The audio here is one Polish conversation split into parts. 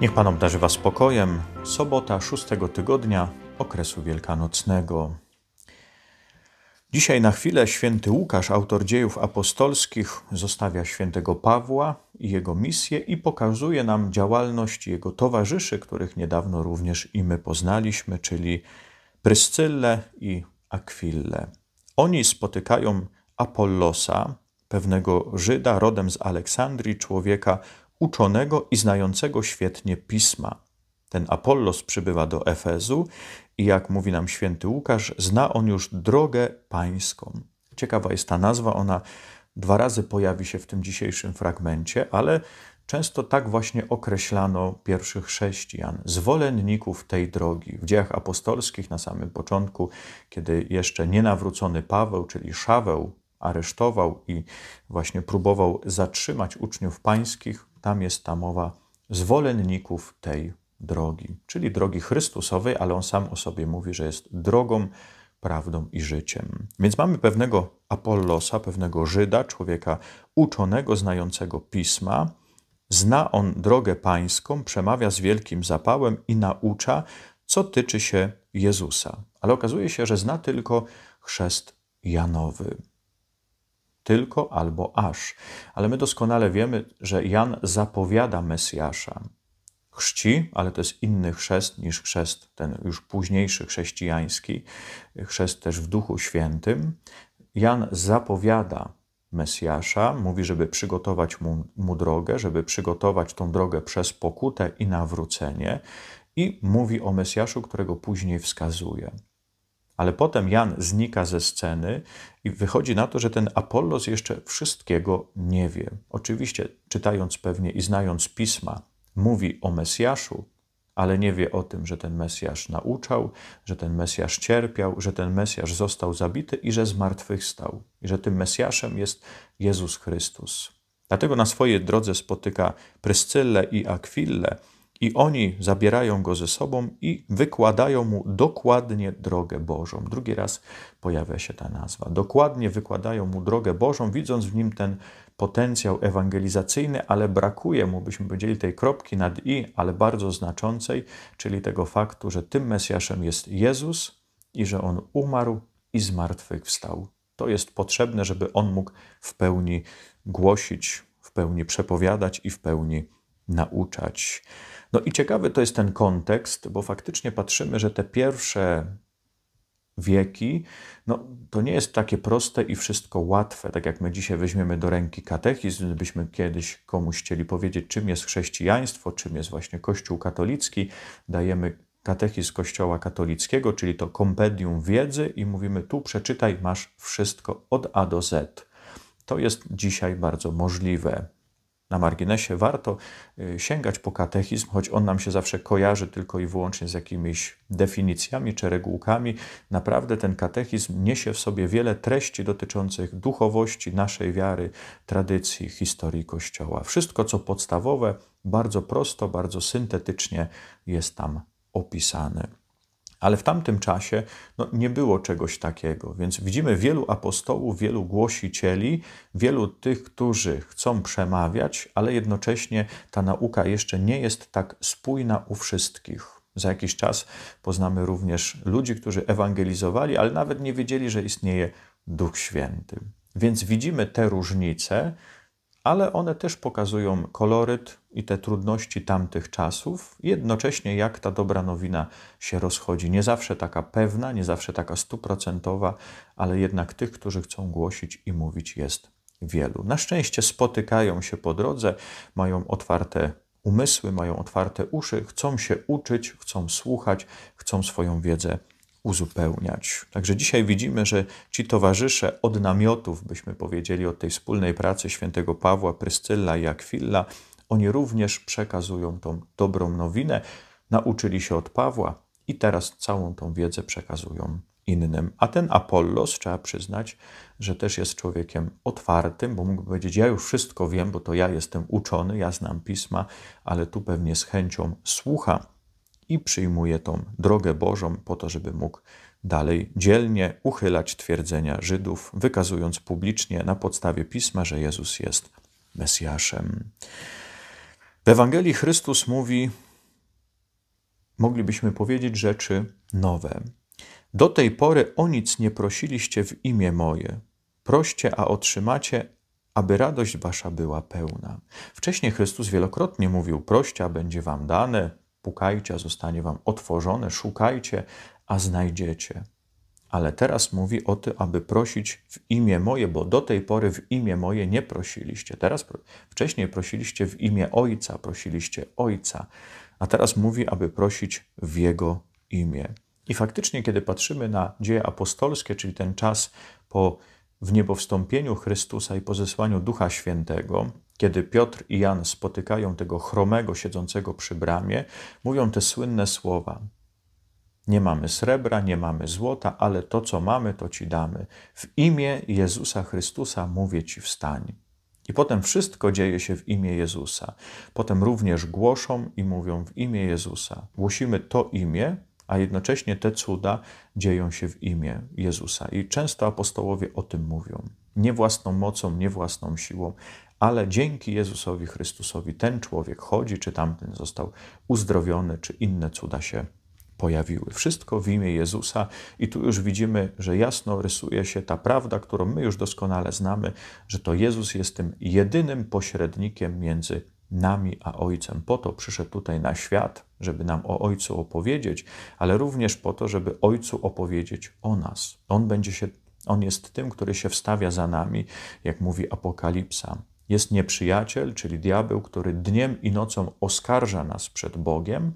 Niech Pan obdarzy Was spokojem. Sobota szóstego tygodnia okresu wielkanocnego. Dzisiaj na chwilę święty Łukasz, autor dziejów apostolskich, zostawia świętego Pawła i jego misję i pokazuje nam działalność jego towarzyszy, których niedawno również i my poznaliśmy, czyli Pryscylle i Akwille. Oni spotykają Apollosa, pewnego Żyda rodem z Aleksandrii, człowieka uczonego i znającego świetnie pisma. Ten Apollos przybywa do Efezu i jak mówi nam święty Łukasz, zna on już drogę pańską. Ciekawa jest ta nazwa, ona dwa razy pojawi się w tym dzisiejszym fragmencie, ale często tak właśnie określano pierwszych chrześcijan, zwolenników tej drogi. W dziejach apostolskich na samym początku, kiedy jeszcze nienawrócony Paweł, czyli Szaweł, aresztował i właśnie próbował zatrzymać uczniów pańskich, tam jest ta mowa zwolenników tej drogi, czyli drogi Chrystusowej, ale on sam o sobie mówi, że jest drogą, prawdą i życiem. Więc mamy pewnego Apollosa, pewnego Żyda, człowieka uczonego, znającego pisma. Zna on drogę pańską, przemawia z wielkim zapałem i naucza, co tyczy się Jezusa. Ale okazuje się, że zna tylko chrzest Janowy tylko albo aż. Ale my doskonale wiemy, że Jan zapowiada Mesjasza. Chrzci, ale to jest inny chrzest niż chrzest ten już późniejszy chrześcijański, chrzest też w Duchu Świętym. Jan zapowiada Mesjasza, mówi, żeby przygotować mu, mu drogę, żeby przygotować tą drogę przez pokutę i nawrócenie, i mówi o Mesjaszu, którego później wskazuje ale potem Jan znika ze sceny i wychodzi na to, że ten Apollos jeszcze wszystkiego nie wie. Oczywiście, czytając pewnie i znając pisma, mówi o Mesjaszu, ale nie wie o tym, że ten Mesjasz nauczał, że ten Mesjasz cierpiał, że ten Mesjasz został zabity i że zmartwychwstał, i że tym Mesjaszem jest Jezus Chrystus. Dlatego na swojej drodze spotyka Pryscylę i Akwille, i oni zabierają go ze sobą i wykładają mu dokładnie drogę Bożą. Drugi raz pojawia się ta nazwa. Dokładnie wykładają mu drogę Bożą, widząc w nim ten potencjał ewangelizacyjny, ale brakuje mu, byśmy powiedzieli, tej kropki nad i, ale bardzo znaczącej, czyli tego faktu, że tym Mesjaszem jest Jezus i że on umarł i zmartwychwstał. To jest potrzebne, żeby on mógł w pełni głosić, w pełni przepowiadać i w pełni nauczać. No i ciekawy to jest ten kontekst, bo faktycznie patrzymy, że te pierwsze wieki, no to nie jest takie proste i wszystko łatwe, tak jak my dzisiaj weźmiemy do ręki katechizm, byśmy kiedyś komuś chcieli powiedzieć, czym jest chrześcijaństwo, czym jest właśnie Kościół katolicki, dajemy katechizm Kościoła katolickiego, czyli to kompendium wiedzy i mówimy tu przeczytaj, masz wszystko od A do Z. To jest dzisiaj bardzo możliwe na marginesie, warto y, sięgać po katechizm, choć on nam się zawsze kojarzy tylko i wyłącznie z jakimiś definicjami czy regułkami. Naprawdę ten katechizm niesie w sobie wiele treści dotyczących duchowości naszej wiary, tradycji, historii Kościoła. Wszystko, co podstawowe, bardzo prosto, bardzo syntetycznie jest tam opisane ale w tamtym czasie no, nie było czegoś takiego. Więc widzimy wielu apostołów, wielu głosicieli, wielu tych, którzy chcą przemawiać, ale jednocześnie ta nauka jeszcze nie jest tak spójna u wszystkich. Za jakiś czas poznamy również ludzi, którzy ewangelizowali, ale nawet nie wiedzieli, że istnieje Duch Święty. Więc widzimy te różnice, ale one też pokazują koloryt i te trudności tamtych czasów, jednocześnie jak ta dobra nowina się rozchodzi. Nie zawsze taka pewna, nie zawsze taka stuprocentowa, ale jednak tych, którzy chcą głosić i mówić jest wielu. Na szczęście spotykają się po drodze, mają otwarte umysły, mają otwarte uszy, chcą się uczyć, chcą słuchać, chcą swoją wiedzę uzupełniać. Także dzisiaj widzimy, że ci towarzysze od namiotów, byśmy powiedzieli, od tej wspólnej pracy świętego Pawła, Pryscylla i Akwilla, oni również przekazują tą dobrą nowinę, nauczyli się od Pawła i teraz całą tą wiedzę przekazują innym. A ten Apollos, trzeba przyznać, że też jest człowiekiem otwartym, bo mógłby powiedzieć: Ja już wszystko wiem, bo to ja jestem uczony, ja znam pisma, ale tu pewnie z chęcią słucha i przyjmuje tą drogę Bożą po to, żeby mógł dalej dzielnie uchylać twierdzenia Żydów, wykazując publicznie na podstawie pisma, że Jezus jest Mesjaszem. W Ewangelii Chrystus mówi, moglibyśmy powiedzieć, rzeczy nowe. Do tej pory o nic nie prosiliście w imię moje. Proście, a otrzymacie, aby radość wasza była pełna. Wcześniej Chrystus wielokrotnie mówił: Proście, a będzie wam dane, Pukajcie, a zostanie wam otworzone, szukajcie, a znajdziecie. Ale teraz mówi o tym, aby prosić w imię moje, bo do tej pory w imię moje nie prosiliście. Teraz wcześniej prosiliście w imię Ojca, prosiliście Ojca, a teraz mówi, aby prosić w Jego imię. I faktycznie, kiedy patrzymy na dzieje apostolskie, czyli ten czas po w niebowstąpieniu Chrystusa i pozesłaniu Ducha Świętego, kiedy Piotr i Jan spotykają tego chromego siedzącego przy bramie, mówią te słynne słowa: Nie mamy srebra, nie mamy złota, ale to, co mamy, to ci damy. W imię Jezusa Chrystusa mówię ci wstań. I potem wszystko dzieje się w imię Jezusa. Potem również głoszą i mówią w imię Jezusa. Głosimy to imię, a jednocześnie te cuda dzieją się w imię Jezusa. I często apostołowie o tym mówią. Nie własną mocą, nie własną siłą, ale dzięki Jezusowi Chrystusowi ten człowiek chodzi, czy tamten został uzdrowiony, czy inne cuda się pojawiły. Wszystko w imię Jezusa, i tu już widzimy, że jasno rysuje się ta prawda, którą my już doskonale znamy, że to Jezus jest tym jedynym pośrednikiem między nami a Ojcem. Po to przyszedł tutaj na świat, żeby nam o Ojcu opowiedzieć, ale również po to, żeby Ojcu opowiedzieć o nas. On będzie się on jest tym, który się wstawia za nami, jak mówi Apokalipsa. Jest nieprzyjaciel, czyli diabeł, który dniem i nocą oskarża nas przed Bogiem,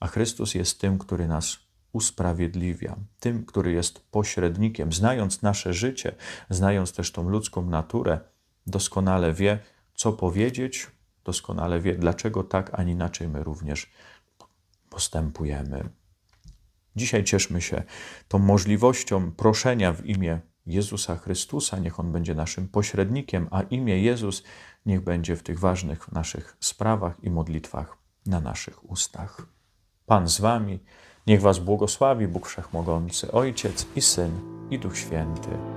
a Chrystus jest tym, który nas usprawiedliwia, tym, który jest pośrednikiem. Znając nasze życie, znając też tą ludzką naturę, doskonale wie, co powiedzieć, doskonale wie, dlaczego tak, a inaczej my również postępujemy. Dzisiaj cieszmy się tą możliwością proszenia w imię Jezusa Chrystusa, niech On będzie naszym pośrednikiem, a imię Jezus niech będzie w tych ważnych naszych sprawach i modlitwach na naszych ustach. Pan z Wami, niech Was błogosławi Bóg Wszechmogący, Ojciec i Syn i Duch Święty.